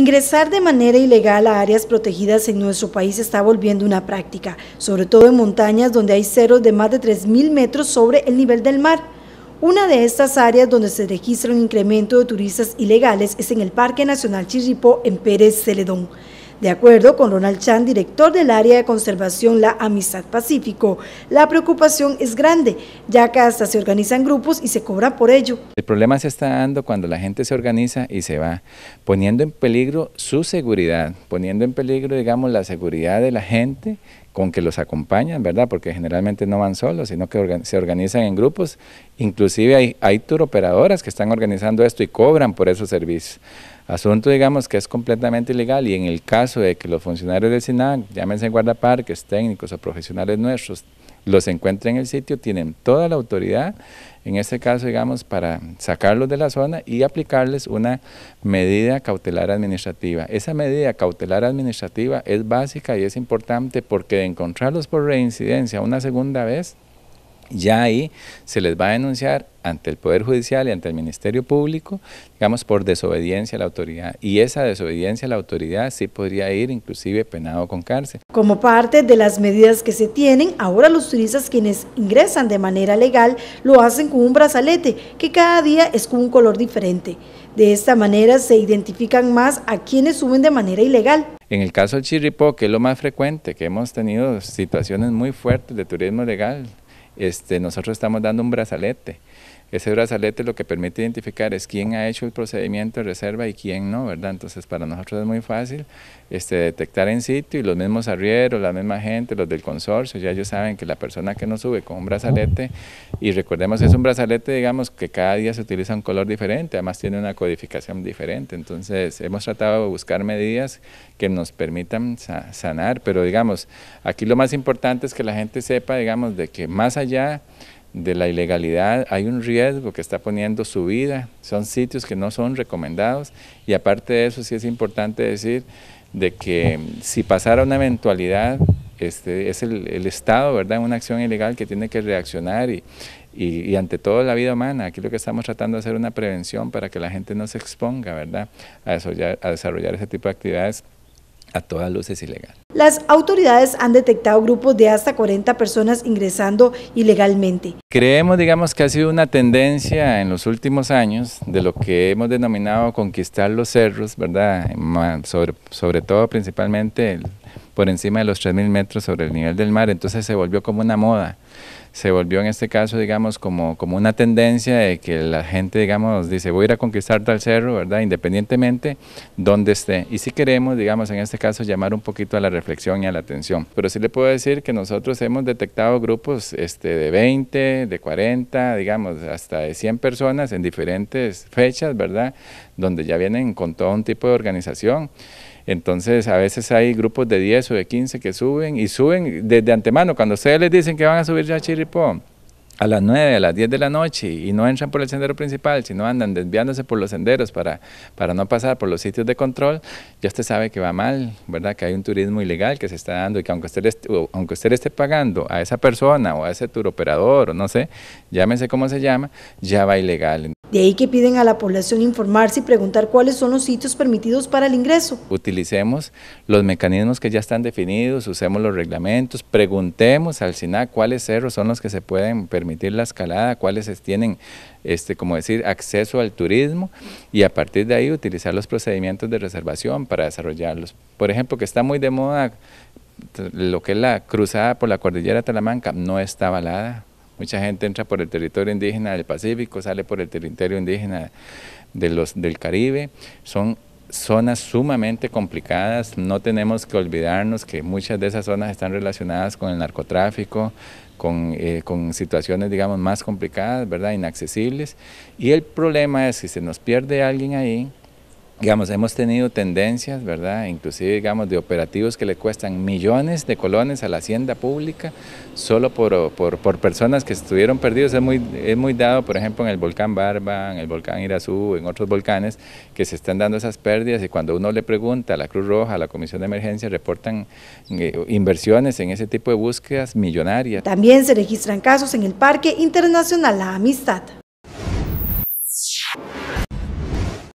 Ingresar de manera ilegal a áreas protegidas en nuestro país está volviendo una práctica, sobre todo en montañas donde hay cerros de más de 3.000 metros sobre el nivel del mar. Una de estas áreas donde se registra un incremento de turistas ilegales es en el Parque Nacional Chirripó en Pérez Celedón. De acuerdo con Ronald Chan, director del área de conservación La Amistad Pacífico, la preocupación es grande, ya que hasta se organizan grupos y se cobra por ello. El problema se está dando cuando la gente se organiza y se va, poniendo en peligro su seguridad, poniendo en peligro, digamos, la seguridad de la gente con que los acompañan, ¿verdad? Porque generalmente no van solos, sino que se organizan en grupos. Inclusive hay, turoperadoras que están organizando esto y cobran por esos servicios asunto, digamos, que es completamente ilegal y en el caso de que los funcionarios del SINAC, llámense guardaparques, técnicos o profesionales nuestros, los encuentren en el sitio, tienen toda la autoridad, en este caso, digamos, para sacarlos de la zona y aplicarles una medida cautelar administrativa. Esa medida cautelar administrativa es básica y es importante porque de encontrarlos por reincidencia una segunda vez, ya ahí se les va a denunciar ante el Poder Judicial y ante el Ministerio Público, digamos, por desobediencia a la autoridad. Y esa desobediencia a la autoridad sí podría ir inclusive penado con cárcel. Como parte de las medidas que se tienen, ahora los turistas quienes ingresan de manera legal lo hacen con un brazalete que cada día es con un color diferente. De esta manera se identifican más a quienes suben de manera ilegal. En el caso del Chirripó, que es lo más frecuente, que hemos tenido situaciones muy fuertes de turismo legal, este, nosotros estamos dando un brazalete ese brazalete lo que permite identificar es quién ha hecho el procedimiento de reserva y quién no, ¿verdad? Entonces para nosotros es muy fácil este, detectar en sitio y los mismos arrieros, la misma gente, los del consorcio, ya ellos saben que la persona que nos sube con un brazalete, y recordemos es un brazalete, digamos, que cada día se utiliza un color diferente, además tiene una codificación diferente, entonces hemos tratado de buscar medidas que nos permitan sanar, pero digamos, aquí lo más importante es que la gente sepa, digamos, de que más allá de la ilegalidad, hay un riesgo que está poniendo su vida, son sitios que no son recomendados y aparte de eso sí es importante decir de que si pasara una eventualidad, este, es el, Estado, ¿verdad?, una acción ilegal que tiene que reaccionar y, y, ante todo la vida humana. Aquí lo que estamos tratando de hacer una prevención para que la gente no se exponga, ¿verdad?, a desarrollar, a desarrollar ese tipo de actividades a todas luces ilegal. Las autoridades han detectado grupos de hasta 40 personas ingresando ilegalmente. Creemos, digamos, que ha sido una tendencia en los últimos años de lo que hemos denominado conquistar los cerros, ¿verdad? Sobre, sobre todo, principalmente por encima de los 3.000 metros sobre el nivel del mar, entonces se volvió como una moda se volvió en este caso, digamos, como, como una tendencia de que la gente, digamos, dice, voy a ir a conquistar tal cerro, ¿verdad? Independientemente donde esté. Y si queremos, digamos, en este caso, llamar un poquito a la reflexión y a la atención. Pero sí le puedo decir que nosotros hemos detectado grupos este, de 20, de 40, digamos, hasta de 100 personas en diferentes fechas, ¿verdad? Donde ya vienen con todo un tipo de organización. Entonces, a veces hay grupos de 10 o de 15 que suben y suben desde antemano. Cuando ustedes les dicen que van a subir ya a Chile, черепом. a las 9, a las 10 de la noche y no entran por el sendero principal, sino andan desviándose por los senderos para, para no pasar por los sitios de control, ya usted sabe que va mal, ¿verdad? Que hay un turismo ilegal que se está dando y que aunque usted, esté, aunque usted esté pagando a esa persona o a ese turoperador o no sé, llámese cómo se llama, ya va ilegal. De ahí que piden a la población informarse y preguntar cuáles son los sitios permitidos para el ingreso. Utilicemos los mecanismos que ya están definidos, usemos los reglamentos, preguntemos al SINAC cuáles cerros son los que se pueden permitir permitir la escalada, cuáles tienen, este, como decir, acceso al turismo y a partir de ahí utilizar los procedimientos de reservación para desarrollarlos. Por ejemplo, que está muy de moda lo que es la cruzada por la cordillera Talamanca, no está avalada. Mucha gente entra por el territorio indígena del Pacífico, sale por el territorio indígena de los, del Caribe. Son zonas sumamente complicadas. No tenemos que olvidarnos que muchas de esas zonas están relacionadas con el narcotráfico, con, eh, situaciones, digamos, más complicadas, ¿verdad? Inaccesibles. Y el problema es que si se nos pierde alguien ahí, digamos, hemos tenido tendencias, ¿verdad? Inclusive, digamos, de operativos que le cuestan millones de colones a la hacienda pública solo por, personas que estuvieron perdidos. Es muy, es muy dado, por ejemplo, en el volcán Barba, en el volcán Irazú, en otros volcanes, que se están dando esas pérdidas y cuando uno le pregunta a la Cruz Roja, a la Comisión de Emergencia, reportan eh, inversiones en ese tipo de búsquedas millonarias. También se registran casos en el Parque Internacional La Amistad.